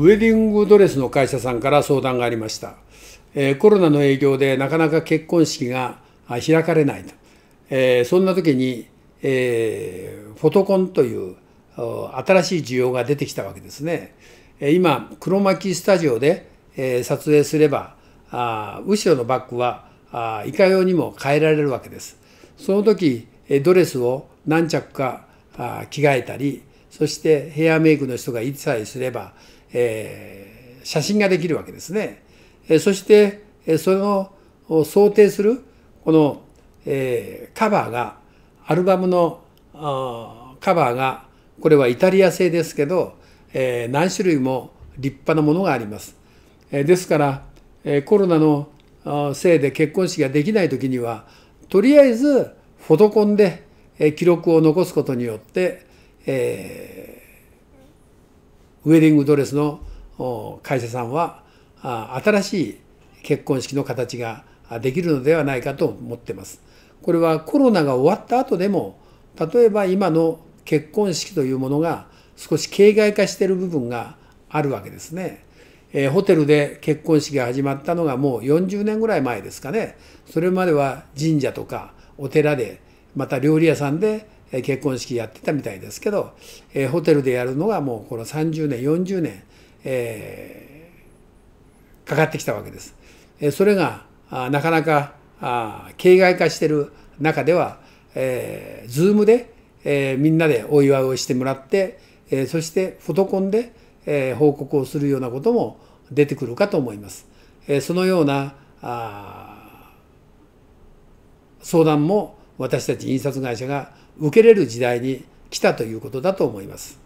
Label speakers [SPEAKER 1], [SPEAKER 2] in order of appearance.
[SPEAKER 1] ウェディングドレスの会社さんから相談がありました。えー、コロナの影響でなかなか結婚式が開かれないと。えー、そんな時に、えー、フォトコンという新しい需要が出てきたわけですね。今、黒巻スタジオで、え撮影すれば、あ後ろのバッグはあいかようにも変えられるわけです。その時、ドレスを何着か着替えたり、そしてヘアメイクの人が一切すれば、えー、写真ができるわけですね。えそして、えその想定するこの、えー、カバーがアルバムのあカバーがこれはイタリア製ですけど、えー、何種類も立派なものがあります。えー、ですから、えコロナのせいで結婚式ができない時にはとりあえずフォトコンで記録を残すことによってえー、ウェディングドレスの会社さんは新しい結婚式の形ができるのではないかと思ってます。これはコロナが終わった後でも例えば今の結婚式というものが少し形骸化している部分があるわけですね。えー、ホテルで結婚式が始まったのがもう40年ぐらい前ですかね。それまでは神社とかお寺で、また料理屋さんで結婚式やってたみたいですけど、えホテルでやるのがもうこの30年40年、えー、かかってきたわけです。えそれがなかなかあ形骸化してる中では、えー、Zoom で、えー、みんなでお祝いをしてもらって、えー、そしてフォトコンで、えー、報告をするようなことも出てくるかと思います。えー、そのようなあ相談も私たち印刷会社が受けれる時代に来たということだと思います。